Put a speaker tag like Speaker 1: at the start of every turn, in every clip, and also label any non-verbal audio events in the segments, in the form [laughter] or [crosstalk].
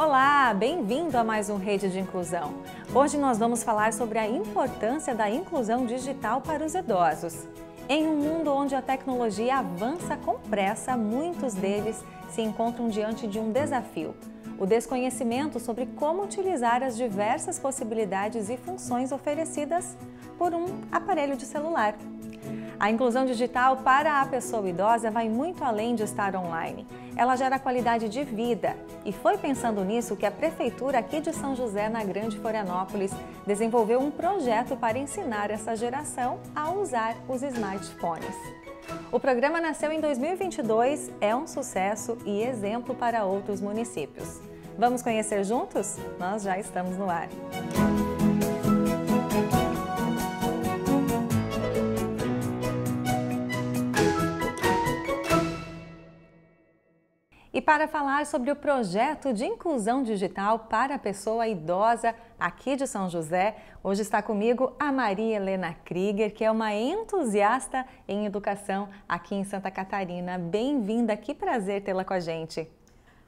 Speaker 1: Olá, bem-vindo a mais um Rede de Inclusão. Hoje nós vamos falar sobre a importância da inclusão digital para os idosos. Em um mundo onde a tecnologia avança com pressa, muitos deles se encontram diante de um desafio: o desconhecimento sobre como utilizar as diversas possibilidades e funções oferecidas por um aparelho de celular. A inclusão digital para a pessoa idosa vai muito além de estar online. Ela gera qualidade de vida e foi pensando nisso que a prefeitura aqui de São José, na Grande Florianópolis, desenvolveu um projeto para ensinar essa geração a usar os smartphones. O programa nasceu em 2022, é um sucesso e exemplo para outros municípios. Vamos conhecer juntos? Nós já estamos no ar. E para falar sobre o projeto de inclusão digital para a pessoa idosa aqui de São José, hoje está comigo a Maria Helena Krieger, que é uma entusiasta em educação aqui em Santa Catarina. Bem-vinda, que prazer tê-la com a gente.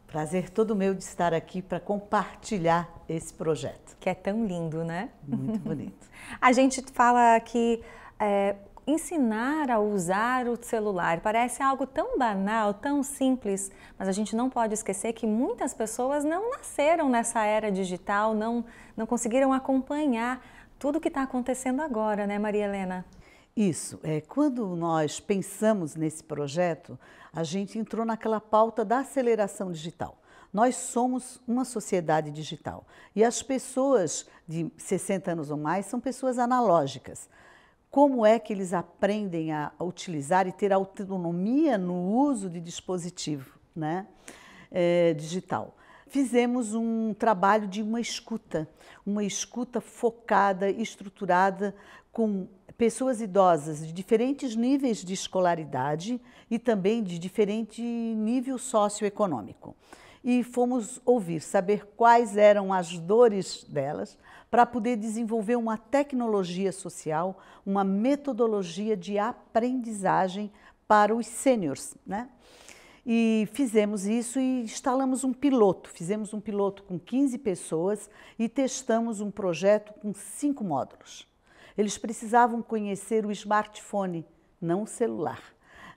Speaker 1: Prazer todo meu de estar aqui para compartilhar esse projeto. Que é tão lindo, né? Muito bonito. [laughs] a gente fala que é, ensinar a usar o celular. Parece algo tão banal, tão simples, mas a gente não pode esquecer que muitas pessoas não nasceram nessa era digital, não, não conseguiram acompanhar tudo o que está acontecendo agora, né, Maria Helena?
Speaker 2: Isso, é, quando nós pensamos nesse projeto, a gente entrou naquela pauta da aceleração digital. Nós somos uma sociedade digital e as pessoas de 60 anos ou mais são pessoas analógicas como é que eles aprendem a utilizar e ter autonomia no uso de dispositivo né, é, digital. Fizemos um trabalho de uma escuta, uma escuta focada, estruturada, com pessoas idosas de diferentes níveis de escolaridade e também de diferente nível socioeconômico. E fomos ouvir, saber quais eram as dores delas, para poder desenvolver uma tecnologia social, uma metodologia de aprendizagem para os sêniores, né? E fizemos isso e instalamos um piloto. Fizemos um piloto com 15 pessoas e testamos um projeto com cinco módulos. Eles precisavam conhecer o smartphone, não o celular.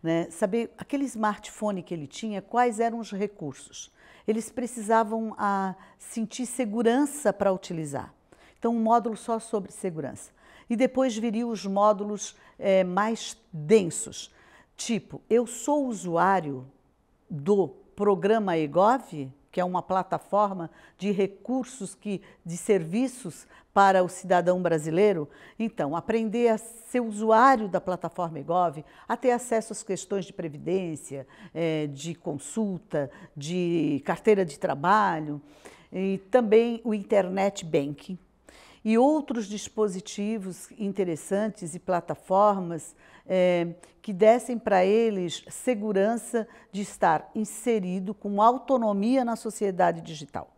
Speaker 2: Né? Saber aquele smartphone que ele tinha, quais eram os recursos. Eles precisavam a, ah, sentir segurança para utilizar. Então, um módulo só sobre segurança. E depois viriam os módulos é, mais densos, tipo, eu sou usuário do programa EGOV, que é uma plataforma de recursos, que, de serviços para o cidadão brasileiro? Então, aprender a ser usuário da plataforma EGOV, a ter acesso às questões de previdência, é, de consulta, de carteira de trabalho e também o internet banking, e outros dispositivos interessantes e plataformas é, que dessem para eles segurança de estar inserido com autonomia na sociedade digital.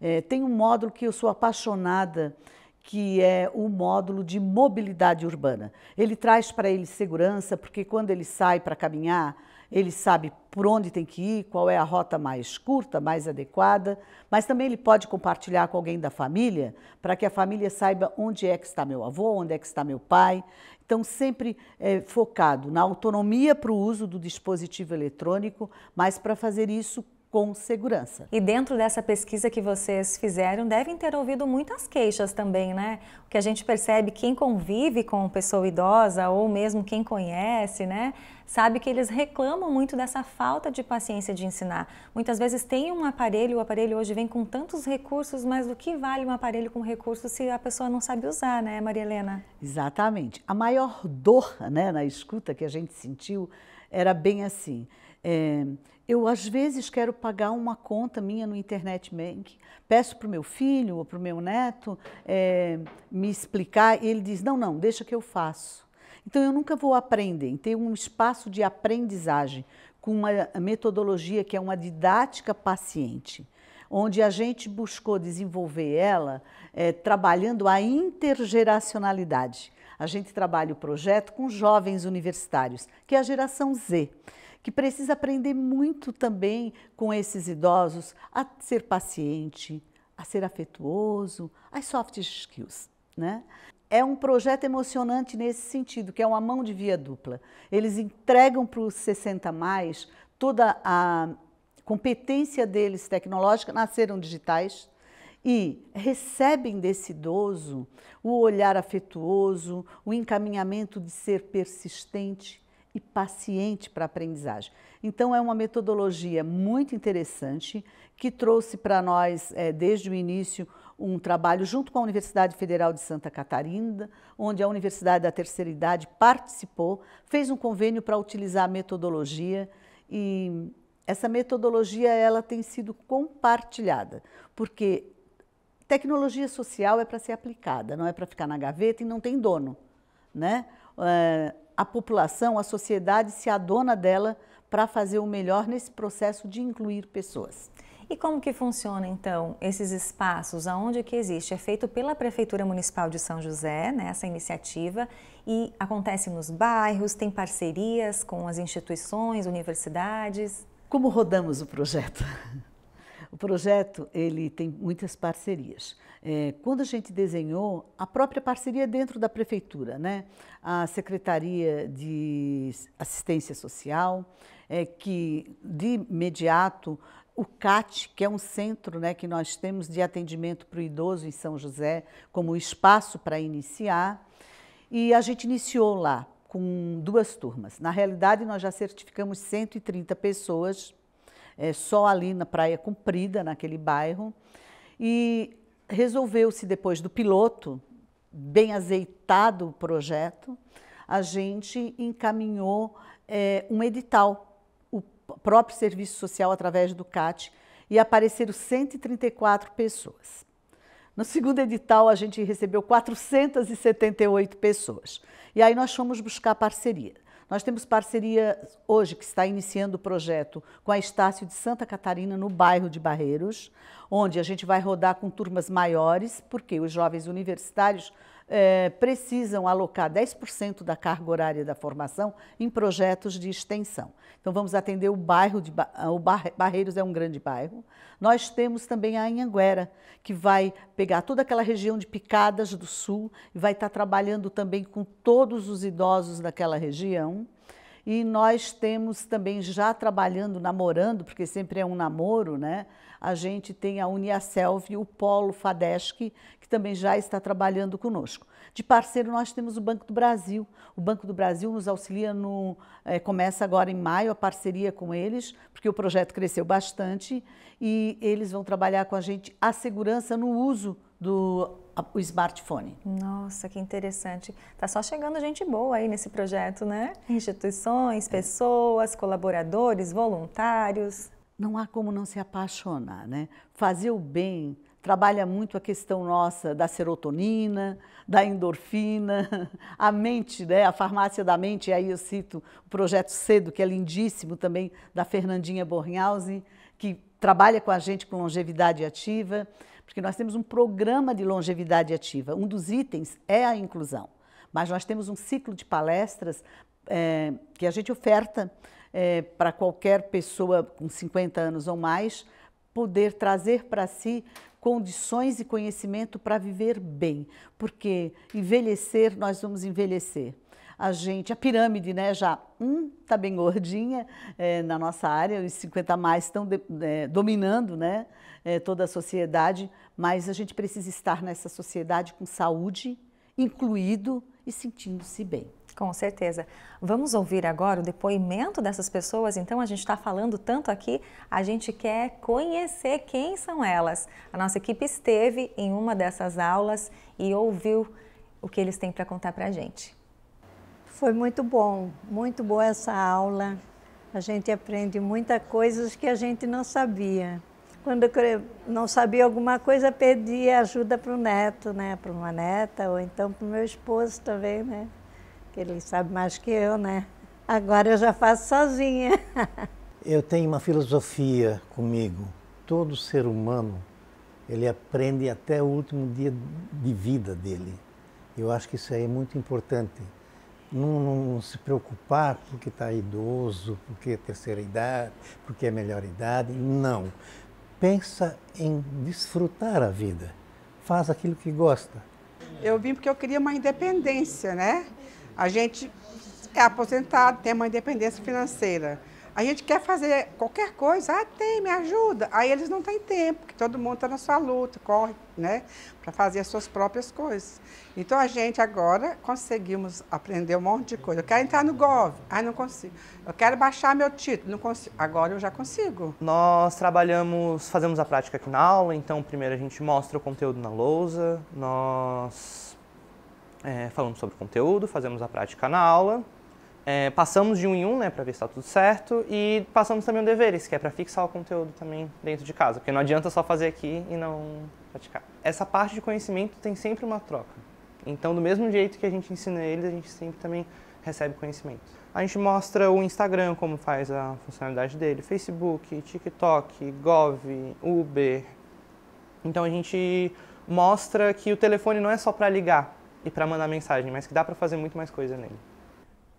Speaker 2: É, tem um módulo que eu sou apaixonada, que é o módulo de mobilidade urbana. Ele traz para eles segurança, porque quando ele sai para caminhar, ele sabe por onde tem que ir, qual é a rota mais curta, mais adequada, mas também ele pode compartilhar com alguém da família, para que a família saiba onde é que está meu avô, onde é que está meu pai. Então, sempre é, focado na autonomia para o uso
Speaker 1: do dispositivo eletrônico, mas para fazer isso com segurança. E dentro dessa pesquisa que vocês fizeram, devem ter ouvido muitas queixas também, né? O que a gente percebe, quem convive com pessoa idosa ou mesmo quem conhece, né? Sabe que eles reclamam muito dessa falta de paciência de ensinar. Muitas vezes tem um aparelho, o aparelho hoje vem com tantos recursos, mas o que vale um aparelho com recursos se a pessoa não sabe usar, né, Maria Helena?
Speaker 2: Exatamente. A maior dor, né, na escuta que a gente sentiu era bem assim. É, eu, às vezes, quero pagar uma conta minha no internet bank, peço para o meu filho ou para o meu neto é, me explicar, e ele diz: não, não, deixa que eu faço. Então, eu nunca vou aprender, tem um espaço de aprendizagem com uma metodologia que é uma didática paciente, onde a gente buscou desenvolver ela é, trabalhando a intergeracionalidade. A gente trabalha o projeto com jovens universitários, que é a geração Z que precisa aprender muito também com esses idosos a ser paciente, a ser afetuoso, as soft skills, né? É um projeto emocionante nesse sentido, que é uma mão de via dupla. Eles entregam para os 60 mais toda a competência deles tecnológica, nasceram digitais, e recebem desse idoso o olhar afetuoso, o encaminhamento de ser persistente, e paciente para aprendizagem. Então, é uma metodologia muito interessante que trouxe para nós, é, desde o início, um trabalho junto com a Universidade Federal de Santa Catarina, onde a Universidade da Terceira Idade participou, fez um convênio para utilizar a metodologia e essa metodologia ela tem sido compartilhada, porque tecnologia social é para ser aplicada, não é para ficar na gaveta e não tem dono, né? Eh, a população, a sociedade se adona
Speaker 1: dela para fazer o melhor nesse processo de incluir pessoas. E como que funciona então esses espaços? Aonde que existe? É feito pela Prefeitura Municipal de São José, né, essa iniciativa, e acontece nos bairros, tem parcerias com as instituições, universidades? Como rodamos o projeto? O projeto
Speaker 2: ele tem muitas parcerias. É, quando a gente desenhou, a própria parceria dentro da prefeitura, né? a Secretaria de Assistência Social, é, que de imediato o CAT, que é um centro né, que nós temos de atendimento para o idoso em São José, como espaço para iniciar. E a gente iniciou lá com duas turmas. Na realidade, nós já certificamos 130 pessoas é, só ali na Praia Comprida, naquele bairro. E resolveu-se, depois do piloto, bem azeitado o projeto, a gente encaminhou é, um edital, o próprio Serviço Social, através do CAT, e apareceram 134 pessoas. No segundo edital, a gente recebeu 478 pessoas. E aí nós fomos buscar parceria. Nós temos parceria hoje que está iniciando o projeto com a Estácio de Santa Catarina, no bairro de Barreiros, onde a gente vai rodar com turmas maiores, porque os jovens universitários é, precisam alocar 10% da carga horária da formação em projetos de extensão. Então, vamos atender o bairro de o Barreiros é um grande bairro. Nós temos também a Anhanguera, que vai pegar toda aquela região de Picadas do Sul e vai estar trabalhando também com todos os idosos daquela região. E nós temos também já trabalhando, namorando, porque sempre é um namoro, né? a gente tem a Uniaselv e o Polo Fadesc, que também já está trabalhando conosco. De parceiro, nós temos o Banco do Brasil. O Banco do Brasil nos auxilia, no, é, começa agora em maio a parceria com eles, porque o projeto cresceu bastante e eles vão trabalhar
Speaker 1: com a gente a segurança no uso do o smartphone. Nossa, que interessante. Tá só chegando gente boa aí nesse projeto, né? Instituições, é. pessoas, colaboradores, voluntários não há como não se apaixonar, né?
Speaker 2: Fazer o bem trabalha muito a questão nossa da serotonina, da endorfina, [laughs] a mente, né? A farmácia da mente, e aí eu cito o projeto Cedo, que é lindíssimo também, da Fernandinha Bornhausen, que trabalha com a gente com longevidade ativa, porque nós temos um programa de longevidade ativa. Um dos itens é a inclusão, mas nós temos um ciclo de palestras é, que a gente oferta é, para qualquer pessoa com 50 anos ou mais poder trazer para si condições e conhecimento para viver bem, porque envelhecer, nós vamos envelhecer. A gente, a pirâmide, né, já um está bem gordinha é, na nossa área, os 50 mais estão é, dominando, né, é, toda a sociedade, mas a gente precisa estar nessa sociedade com saúde,
Speaker 1: incluído e sentindo-se bem. Com certeza. Vamos ouvir agora o depoimento dessas pessoas. Então, a gente está falando tanto aqui, a gente quer conhecer quem são elas. A nossa equipe esteve em uma dessas aulas e ouviu o que eles têm para contar para a gente. Foi muito bom, muito boa essa aula. A gente aprende muitas coisas que a gente não sabia quando eu não sabia alguma coisa, pedia ajuda para o neto, né? Para uma neta, ou então para o meu esposo também, né? Que ele sabe mais que eu, né? Agora eu já faço sozinha. [laughs] eu tenho uma filosofia comigo. Todo ser humano, ele aprende até o último dia de vida dele. Eu acho que isso aí é muito importante. Não, não, se preocupar porque está idoso, porque é terceira idade, porque é melhor idade. Não pensa em desfrutar a vida, faz aquilo que gosta.
Speaker 2: Eu vim porque eu queria uma independência, né? A gente é aposentado, tem uma independência financeira. A gente quer fazer qualquer coisa, ah, tem, me ajuda. Aí eles não têm tempo, porque todo mundo está na sua luta, corre, né, para fazer as suas próprias coisas. Então a gente agora conseguimos aprender um monte de coisa. Eu quero entrar no Gov, ah, não consigo. Eu quero baixar meu título, não consigo. Agora eu já consigo.
Speaker 1: Nós trabalhamos, fazemos a prática aqui na aula, então primeiro a gente mostra o conteúdo na lousa, nós é, falamos sobre o conteúdo, fazemos a prática na aula, é, passamos de um em um, né, para ver se está tudo certo, e passamos também o deveres, que é para fixar o conteúdo também dentro de casa, porque não adianta só fazer aqui e não praticar. Essa parte de conhecimento tem sempre uma troca. Então, do mesmo jeito que a gente ensina eles, a gente sempre também recebe conhecimento. A gente mostra o Instagram, como faz a funcionalidade dele, Facebook, TikTok, Gov, Uber. Então, a gente mostra que o telefone não é só para ligar e para mandar mensagem, mas que dá para fazer muito mais coisa nele.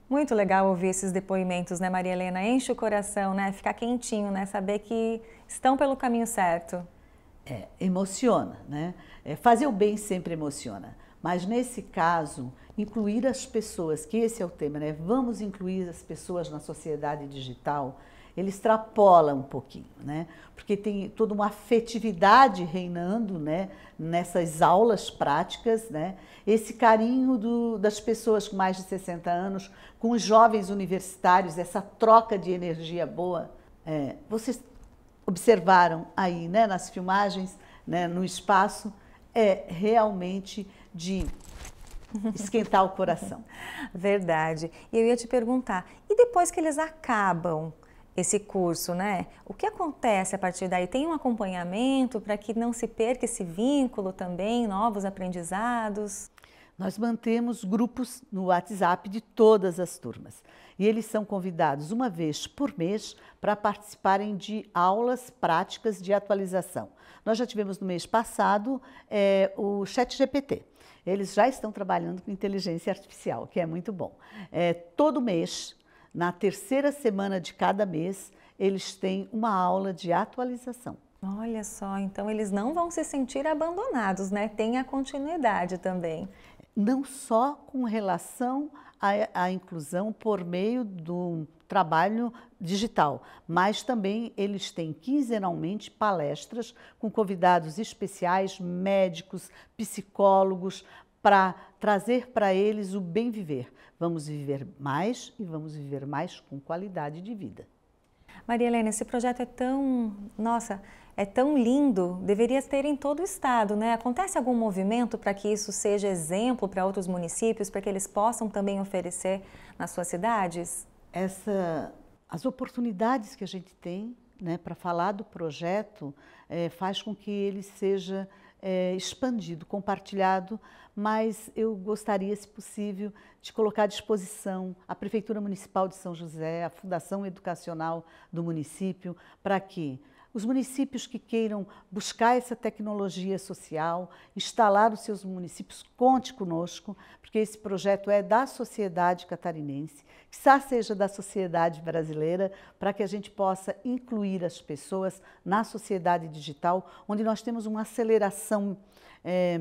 Speaker 1: Muito legal ouvir esses depoimentos, né, Maria Helena? Enche o coração, né? Ficar quentinho, né? Saber que estão pelo caminho certo.
Speaker 2: É, emociona, né? É, fazer o bem sempre emociona. Mas nesse caso, incluir as pessoas, que esse é o tema, né? Vamos incluir as pessoas na sociedade digital ele extrapola um pouquinho, né? Porque tem toda uma afetividade reinando, né? Nessas aulas práticas, né? Esse carinho do, das pessoas com mais de 60 anos, com os jovens universitários, essa troca de energia boa. É, vocês observaram aí, né? Nas filmagens, né? No espaço, é realmente de [laughs]
Speaker 1: esquentar o coração. Verdade. E eu ia te perguntar, e depois que eles acabam esse curso, né? O que acontece a partir daí? Tem um acompanhamento para que não se perca esse vínculo também, novos aprendizados? Nós
Speaker 2: mantemos grupos no WhatsApp de todas as turmas e eles são convidados uma vez por mês para participarem de aulas práticas de atualização. Nós já tivemos no mês passado é, o Chat GPT. Eles já estão trabalhando com inteligência artificial, que é muito bom. É, todo mês na terceira semana
Speaker 1: de cada mês, eles têm uma aula de atualização. Olha só, então eles não vão se sentir abandonados, né? Tem a continuidade também. Não só com relação à, à inclusão por meio do trabalho
Speaker 2: digital, mas também eles têm quinzenalmente palestras com convidados especiais, médicos, psicólogos, para trazer para eles o bem viver. Vamos viver mais e vamos viver mais com qualidade de vida.
Speaker 1: Maria Helena, esse projeto é tão, nossa, é tão lindo, deveria ter em todo o estado, né? Acontece algum movimento para que isso seja exemplo para outros municípios, para que eles possam também oferecer nas suas cidades? Essa,
Speaker 2: as oportunidades que a gente tem, né, para falar do projeto, é, faz com que ele seja é, expandido, compartilhado mas eu gostaria, se possível, de colocar à disposição a Prefeitura Municipal de São José, a Fundação Educacional do município, para que os municípios que queiram buscar essa tecnologia social, instalar os seus municípios, conte conosco, porque esse projeto é da sociedade catarinense, que só seja da sociedade brasileira, para que a gente possa incluir as pessoas na sociedade digital, onde nós temos uma aceleração. É,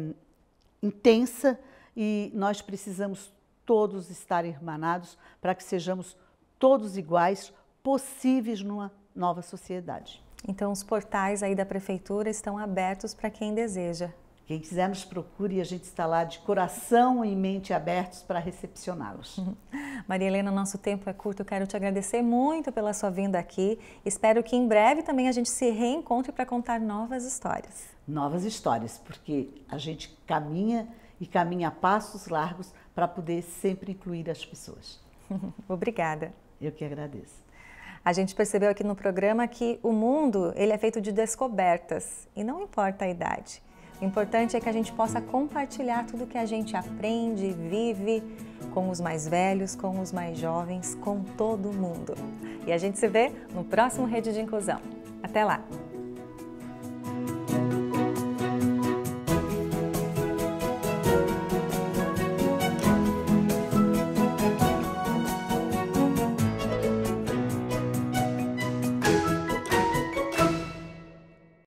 Speaker 2: intensa e nós precisamos todos estar irmanados para que sejamos todos iguais,
Speaker 1: possíveis numa nova sociedade. Então, os portais aí da prefeitura estão abertos para quem deseja. Quem quiser nos procure, e a gente está lá de coração e mente abertos para recepcioná-los. Uhum. [laughs] Maria Helena, nosso tempo é curto, eu quero te agradecer muito pela sua vinda aqui. Espero que em breve também a gente se reencontre para contar novas histórias.
Speaker 2: Novas histórias, porque a gente caminha e caminha a passos largos
Speaker 1: para poder sempre incluir as pessoas. [laughs] Obrigada. Eu que agradeço. A gente percebeu aqui no programa que o mundo ele é feito de descobertas e não importa a idade. O importante é que a gente possa compartilhar tudo que a gente aprende, vive com os mais velhos, com os mais jovens, com todo mundo. E a gente se vê no próximo Rede de Inclusão. Até lá!